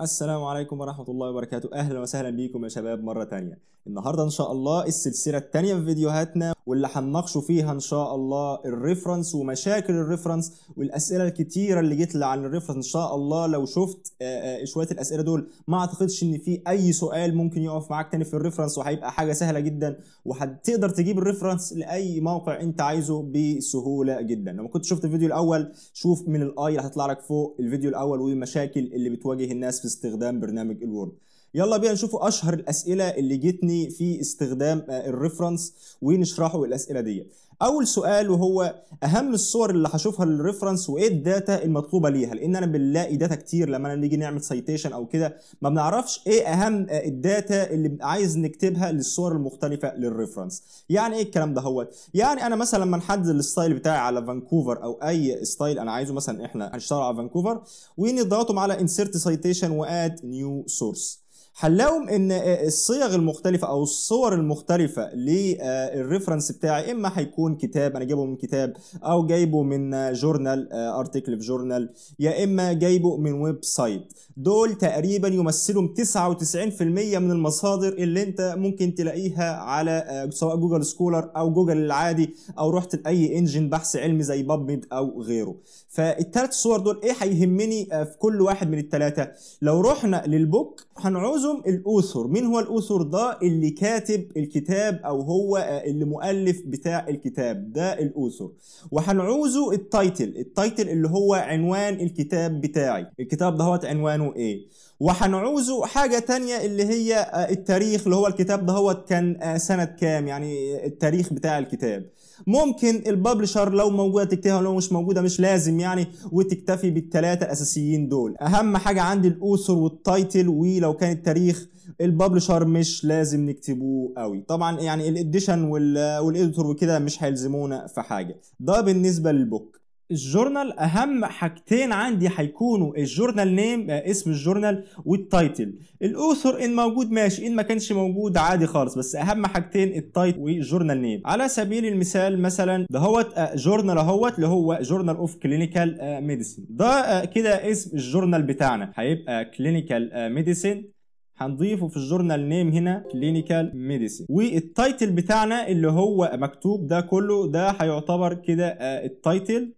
السلام عليكم ورحمة الله وبركاته أهلا وسهلا بيكم يا شباب مرة تانية النهاردة إن شاء الله السلسلة التانية في فيديوهاتنا واللي هنناقشه فيها ان شاء الله الريفرنس ومشاكل الريفرنس والاسئله الكتيره اللي جت لي عن الريفرنس ان شاء الله لو شفت آه، آه، شويه الاسئله دول ما اعتقدش ان في اي سؤال ممكن يقف معاك تاني في الريفرنس وهيبقى حاجه سهله جدا وهتقدر تجيب الريفرنس لاي موقع انت عايزه بسهوله جدا لو ما كنت شفت الفيديو الاول شوف من الاي اللي هتطلع لك فوق الفيديو الاول والمشاكل اللي بتواجه الناس في استخدام برنامج الوورد يلا بينا نشوفوا اشهر الاسئله اللي جتني في استخدام آه، الريفرنس ونشرحوا الاسئله دي اول سؤال وهو اهم الصور اللي هشوفها للريفرنس وايه الداتا المطلوبه ليها لان انا بنلاقي داتا كتير لما نيجي نعمل سيتيشن او كده ما بنعرفش ايه اهم آه، الداتا اللي عايز نكتبها للصور المختلفه للريفرنس يعني ايه الكلام ده هو يعني انا مثلا لما نحدد الستايل بتاعي على فانكوفر او اي ستايل انا عايزه مثلا احنا هنشتغل على فانكوفر ونضغطهم على انسيرت سيتيشن واد نيو سورس هنلاقوا ان الصيغ المختلفه او الصور المختلفه للريفرنس بتاعي اما هيكون كتاب انا جايبه من كتاب او جايبه من جورنال ارتكل في جورنال يا اما جايبه من ويب سايت دول تقريبا يمثلوا 99% من المصادر اللي انت ممكن تلاقيها على سواء جوجل سكولر او جوجل العادي او رحت لاي انجن بحث علمي زي ميد او غيره فالثلاث صور دول ايه هيهمني في كل واحد من الثلاثه لو رحنا للبوك هنعزم الاوثر مين هو الاوثر ده اللي كاتب الكتاب او هو آه، اللي مؤلف بتاع الكتاب ده الاوثر وهنعوزه التايتل التايتل اللي هو عنوان الكتاب بتاعي الكتاب ده هو عنوانه ايه وهنعوزه حاجه تانية اللي هي آه، التاريخ اللي هو الكتاب ده هو كان آه، سنه كام يعني التاريخ بتاع الكتاب ممكن الببلشر لو موجوده تكتبها لو مش موجوده مش لازم يعني وتكتفي بالثلاثه الاساسيين دول اهم حاجه عندي الاوثر والتايتل ولو كان التاريخ الببلشر مش لازم نكتبوه قوي طبعا يعني الاديشن والاديتور وكده مش هيلزمونا في حاجه ده بالنسبه للبوك الجورنال اهم حاجتين عندي هيكونوا الجورنال نيم آه، اسم الجورنال والتايتل الاوثر ان موجود ماشي ان ما كانش موجود عادي خالص بس اهم حاجتين التايتل والجورنال نيم على سبيل المثال مثلا دهوت جورنال اهوت اللي هو جورنال اوف كلينيكال ميديسين ده آه، كده اسم الجورنال بتاعنا هيبقى كلينيكال آه، ميديسين هنضيفه في الجورنال نيم هنا كلينيكال ميديسين والتايتل بتاعنا اللي هو مكتوب ده كله ده هيعتبر كده التايتل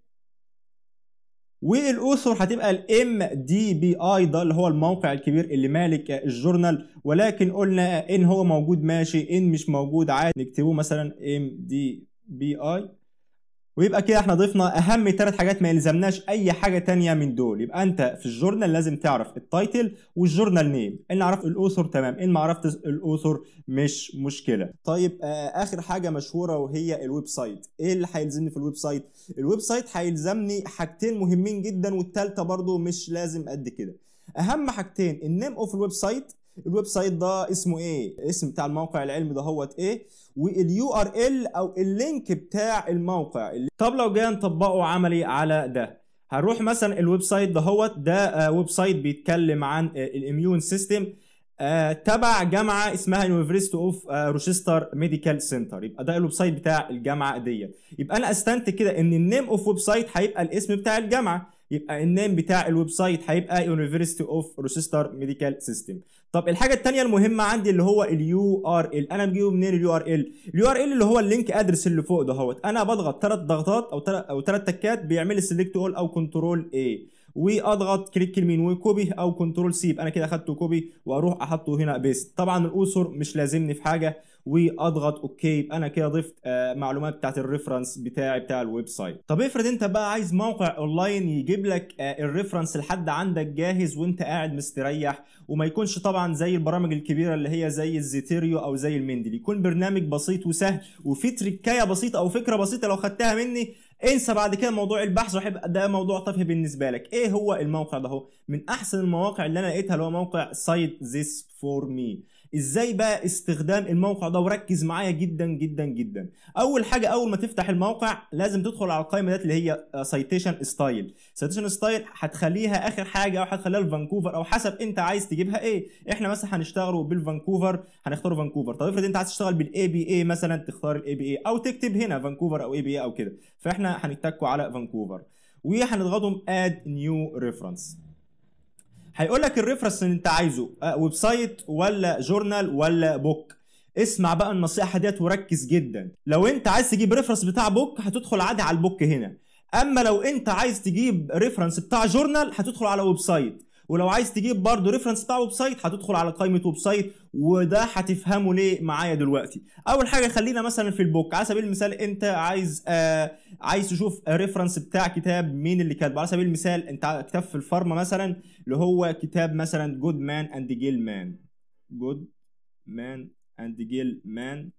والاثر هتبقى الام دي بي اي ده اللي هو الموقع الكبير اللي مالك الجورنال ولكن قلنا ان هو موجود ماشي ان مش موجود عادي نكتبه مثلا ام دي بي اي ويبقى كده احنا ضفنا اهم ثلاث حاجات ما يلزمناش اي حاجه تانية من دول يبقى انت في الجورنال لازم تعرف التايتل والجورنال نيم ان عرفت الاوثر تمام ان ما عرفتش الاوثر مش مشكله طيب آه، اخر حاجه مشهوره وهي الويب سايت ايه اللي هيلزمني في الويب سايت الويب سايت هيلزمني حاجتين مهمين جدا والثالثه برضو مش لازم قد كده اهم حاجتين النيم اوف الويب سايت الويب سايت ده اسمه ايه اسم بتاع الموقع العلمي ده هوت ايه واليو ار ال او اللينك بتاع الموقع طب لو جينا نطبقه عملي على ده هنروح مثلا الويب سايت ده هوت ده آه، ويب سايت بيتكلم عن آه، الاميون آه، سيستم تبع جامعه اسمها يونيفرستي اوف روشستر ميديكال سنتر يبقى ده الويب سايت بتاع الجامعه ديت يبقى انا استنتج كده ان النيم اوف ويب سايت هيبقى الاسم بتاع الجامعه يبقى النيم بتاع الويب سايت هيبقى يونيفرستي اوف روسستر ميديكال سيستم طب الحاجه الثانيه المهمه عندي اللي هو اليو ار ال انا بجيبه منين اليو ار ال اليو ار ال اللي هو اللينك ادرس اللي فوق دهوت انا بضغط ثلاث ضغطات او ثلاث او ثلاث تكات بيعمل لي سيلكت اول او كنترول اي واضغط كليك اليمين وكوبي او كنترول سي يبقى انا كده اخدته كوبي واروح احطه هنا بيست طبعا الاسر مش لازمني في حاجه واضغط اوكي يبقى انا كده ضفت آه، معلومات بتاعت الريفرنس بتاعي بتاع الويب سايت طب افرض انت بقى عايز موقع اونلاين يجيب لك آه، الريفرنس لحد عندك جاهز وانت قاعد مستريح وما يكونش طبعا زي البرامج الكبيره اللي هي زي الزيتيريو او زي المندل يكون برنامج بسيط وسهل وفي تريكايه بسيطه او فكره بسيطه لو خدتها مني انسى بعد كده موضوع البحث وهيبقى ده موضوع تافه بالنسبه لك ايه هو الموقع ده من احسن المواقع اللي انا لقيتها اللي هو موقع سايد ذس فور مي ازاي بقى استخدام الموقع ده وركز معايا جدا جدا جدا اول حاجه اول ما تفتح الموقع لازم تدخل على القائمه ديت اللي هي سايتيشن ستايل سايتيشن ستايل هتخليها اخر حاجه او هتخليها الفانكوفر او حسب انت عايز تجيبها ايه احنا مثلا هنشتغلوا بالفانكوفر هنختار فانكوفر طب افرض انت عايز تشتغل بالاي بي اي مثلا تختار الاي بي اي او تكتب هنا فانكوفر او اي بي اي او كده فاحنا هنتكوا على فانكوفر وهنضغطهم اد نيو ريفرنس هيقول لك الريفرنس اللي انت عايزه آه، ويب سايت ولا جورنال ولا بوك اسمع بقى النصيحه ديت وركز جدا لو انت عايز تجيب ريفرنس بتاع بوك هتدخل عادي على البوك هنا اما لو انت عايز تجيب ريفرنس بتاع جورنال هتدخل على ويب سايت ولو عايز تجيب برضه ريفرنس بتاع ويب سايت هتدخل على قائمه ويب سايت وده هتفهمه ليه معايا دلوقتي اول حاجه خلينا مثلا في البوك على سبيل المثال انت عايز آه عايز تشوف ريفرنس بتاع كتاب مين اللي كاتبه على سبيل المثال انت كتاب في الفارما مثلا اللي هو كتاب مثلا جود مان اند جيل مان جود مان اند جيل مان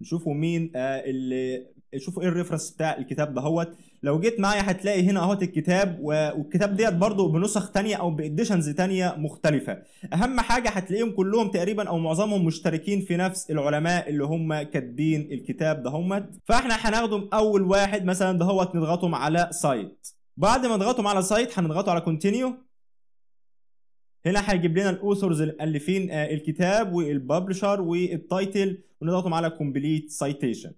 نشوفوا مين آه اللي شوفوا ايه الريفرنس بتاع الكتاب دهوت لو جيت معايا هتلاقي هنا اهوت الكتاب والكتاب ديت برضو بنسخ تانية او باديشنز تانية مختلفة اهم حاجة هتلاقيهم كلهم تقريبا او معظمهم مشتركين في نفس العلماء اللي هم كاتبين الكتاب دهوت فاحنا هناخدهم اول واحد مثلا دهوت نضغطهم على سايت بعد ما نضغطهم على سايت هنضغطه على كونتينيو هنا هيجيب لنا الاوثرز المؤلفين آه، الكتاب والببلشر والتايتل ونضغطهم على كومبليت سايتيشن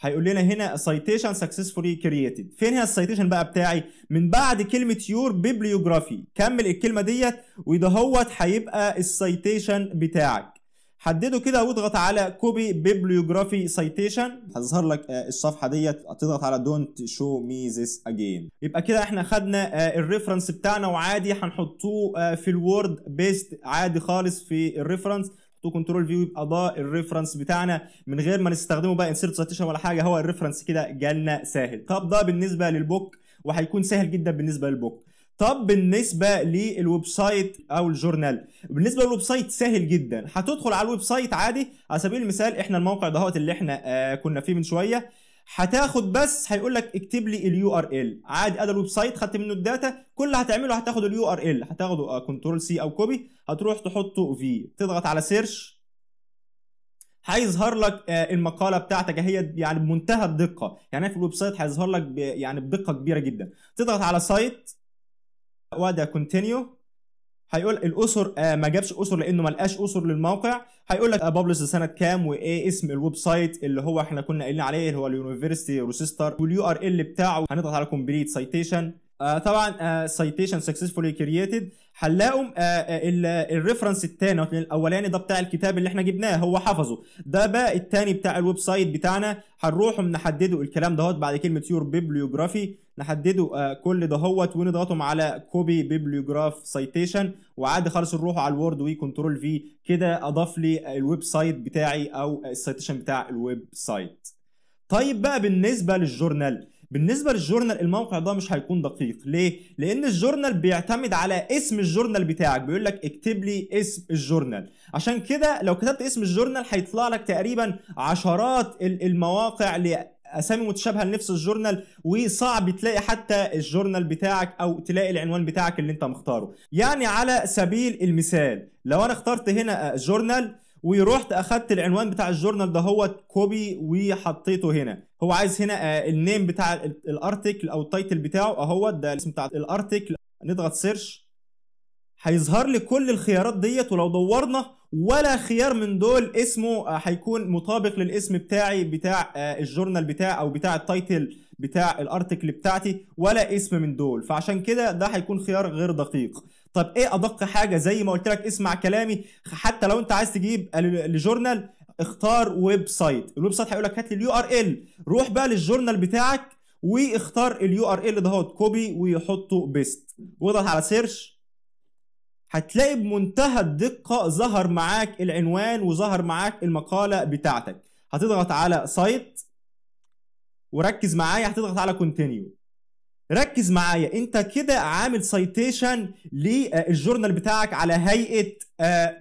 هيقول لنا هنا citation successfully created فين هي السيتيشن بقى بتاعي من بعد كلمه يور بيبليوجرافي كمل الكلمه ديت وده هوت هيبقى السيتيشن بتاعك حدده كده واضغط على كوبي بيبليوجرافي سيتيشن هتظهر لك آه، الصفحه ديت هتضغط على دونت شو مي ذس اجين يبقى كده احنا خدنا آه، الريفرنس بتاعنا وعادي هنحطوه آه، في الوورد بيست عادي خالص في الريفرنس تو كنترول فيو يبقى ده الريفرنس بتاعنا من غير ما نستخدمه بقى انسيرت سيتيشن ولا حاجه هو الريفرنس كده جالنا سهل طب ده بالنسبه للبوك وهيكون سهل جدا بالنسبه للبوك طب بالنسبه للويب سايت او الجورنال بالنسبه للويب سايت سهل جدا هتدخل على الويب سايت عادي على سبيل المثال احنا الموقع دهوت اللي احنا آه كنا فيه من شويه هتاخد بس هيقول لك اكتب لي اليو ار ال عادي ادي الويب سايت خدت منه الداتا كل اللي هتعمله هتاخد اليو ار ال هتاخده كنترول آه، سي او كوبي هتروح تحطه في تضغط على سيرش هيظهر لك آه، المقاله بتاعتك اهي يعني بمنتهى الدقه يعني في الويب سايت هيظهر لك يعني بدقه كبيره جدا تضغط على سايت وادي كونتينيو هيقول الاسر آه ما جابش اسر لانه ما لقاش اسر للموقع هيقول لك ببلش آه، سنه كام وايه اسم الويب سايت اللي هو احنا كنا قايلين عليه اللي هو اليونيفرستي روسيستر واليو ار ال بتاعه هنضغط على كومبليت سايتيشن آه طبعا سايتيشن سكسسفولي كرييتد هنلاقوا الريفرنس الثاني الاولاني ده بتاع الكتاب اللي احنا جبناه هو حفظه ده بقى الثاني بتاع الويب سايت بتاعنا هنروح نحدده الكلام دهوت بعد كلمه يور بيبليوجرافي نحدده آه كل دهوت ونضغطهم على كوبي بيبليوجراف سايتيشن وعادي خالص نروح على الوورد وي كنترول في كده اضاف لي الويب سايت بتاعي او السايتيشن بتاع الويب سايت طيب بقى بالنسبه للجورنال بالنسبه للجورنال الموقع ده مش هيكون دقيق ليه لان الجورنال بيعتمد على اسم الجورنال بتاعك بيقول لك اكتب لي اسم الجورنال عشان كده لو كتبت اسم الجورنال هيطلع لك تقريبا عشرات المواقع اسامي متشابهه لنفس الجورنال وصعب تلاقي حتى الجورنال بتاعك او تلاقي العنوان بتاعك اللي انت مختاره يعني على سبيل المثال لو انا اخترت هنا جورنال ورحت اخدت العنوان بتاع الجورنال ده هو كوبي وحطيته هنا هو عايز هنا آه، النيم بتاع الارتكل او التايتل بتاعه اهو آه، ده الاسم بتاع الارتكل نضغط سيرش هيظهر لي كل الخيارات ديت ولو دورنا ولا خيار من دول اسمه آه، هيكون مطابق للاسم بتاعي بتاع الجورنال بتاع او بتاع التايتل بتاع الارتكل بتاعتي ولا اسم من دول فعشان كده ده هيكون خيار غير دقيق طب ايه ادق حاجه زي ما قلت لك اسمع كلامي حتى لو انت عايز تجيب لجورنال اختار ويب سايت الويب سايت هيقول لك هات لي اليو ار ال روح بقى للجورنال بتاعك واختار اليو ار ال دهوت كوبي وحطه بيست واضغط على سيرش هتلاقي بمنتهى الدقه ظهر معاك العنوان وظهر معاك المقاله بتاعتك هتضغط على سايت وركز معايا هتضغط على كونتينيو ركز معايا انت كده عامل سايتيشن للجورنال بتاعك على هيئه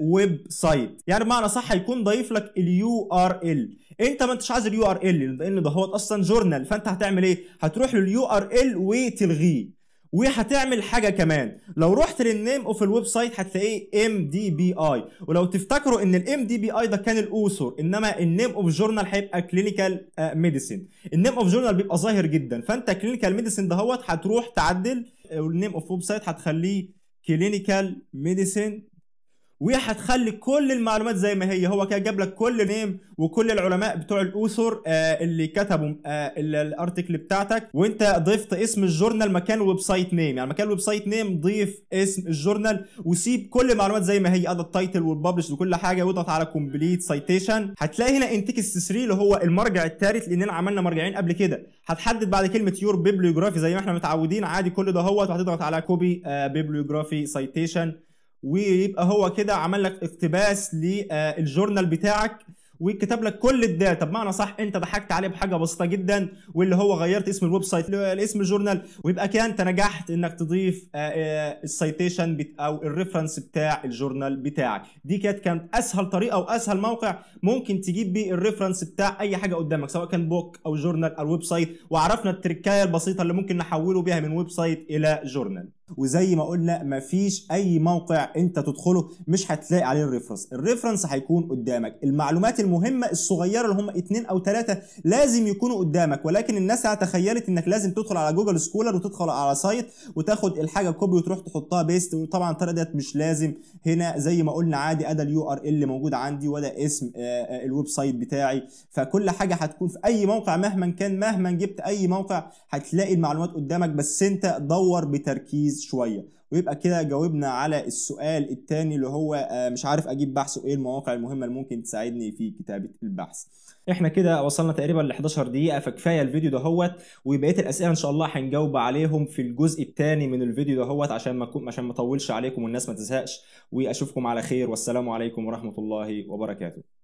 ويب آه، سايت يعني بمعنى صح هيكون ضايف لك اليو ار ال انت ما انتش عايز اليو ار ال لان ده هو اصلا جورنال فانت هتعمل ايه هتروح لليو ار ال وتلغيه وهتعمل حاجه كمان لو رحت للنيم اوف الويب سايت هتلاقيه ام دي بي اي ولو تفتكروا ان الام دي بي اي ده كان الاوثر انما النيم اوف جورنال هيبقى كلينيكال ميديسين النيم اوف جورنال بيبقى ظاهر جدا فانت كلينيكال ميديسين دهوت هتروح تعدل آه، النيم اوف ويب سايت هتخليه كلينيكال ميديسين وهتخلي كل المعلومات زي ما هي هو كده جاب لك كل نيم وكل العلماء بتوع الاوثر آه اللي كتبوا آه الارتكل بتاعتك وانت ضفت اسم الجورنال مكان الويب سايت نيم يعني مكان الويب سايت نيم ضيف اسم الجورنال وسيب كل المعلومات زي ما هي ادى التايتل والببلش وكل حاجه واضغط على كومبليت سايتيشن هتلاقي هنا انتكست 3 اللي هو المرجع الثالث لاننا عملنا مرجعين قبل كده هتحدد بعد كلمه يور بيبليوجرافي زي ما احنا متعودين عادي كل ده هوت وهتضغط على كوبي آه بيبليوجرافي سايتيشن ويبقى هو كده عمل لك اقتباس للجورنال آه، بتاعك وكتب لك كل الداتا بمعنى صح انت ضحكت عليه بحاجه بسيطه جدا واللي هو غيرت اسم الويب سايت لاسم الجورنال ويبقى كده انت نجحت انك تضيف آه، آه، السيتيشن او الريفرنس بتاع الجورنال بتاعك دي كانت كانت اسهل طريقه واسهل موقع ممكن تجيب بيه الريفرنس بتاع اي حاجه قدامك سواء كان بوك او جورنال او ويب سايت وعرفنا التركايه البسيطه اللي ممكن نحوله بيها من ويب سايت الى جورنال وزي ما قلنا مفيش اي موقع انت تدخله مش هتلاقي عليه الريفرنس الريفرنس هيكون قدامك المعلومات المهمه الصغيره اللي هم اتنين او ثلاثه لازم يكونوا قدامك ولكن الناس تخيلت انك لازم تدخل على جوجل سكولر وتدخل على سايت وتاخد الحاجه كوبي وتروح تحطها بيست وطبعا ترى ديت مش لازم هنا زي ما قلنا عادي ادا اليو ار ال موجود عندي ولا اسم آه، آه، الويب سايت بتاعي فكل حاجه هتكون في اي موقع مهما كان مهما جبت اي موقع هتلاقي المعلومات قدامك بس انت دور بتركيز لذيذ شويه ويبقى كده جاوبنا على السؤال الثاني اللي هو آه، مش عارف اجيب بحث وايه المواقع المهمه اللي ممكن تساعدني في كتابه البحث احنا كده وصلنا تقريبا ل 11 دقيقه فكفايه الفيديو دهوت وبقيه الاسئله ان شاء الله هنجاوب عليهم في الجزء الثاني من الفيديو دهوت عشان ما عشان ما اطولش عليكم والناس ما تزهقش واشوفكم على خير والسلام عليكم ورحمه الله وبركاته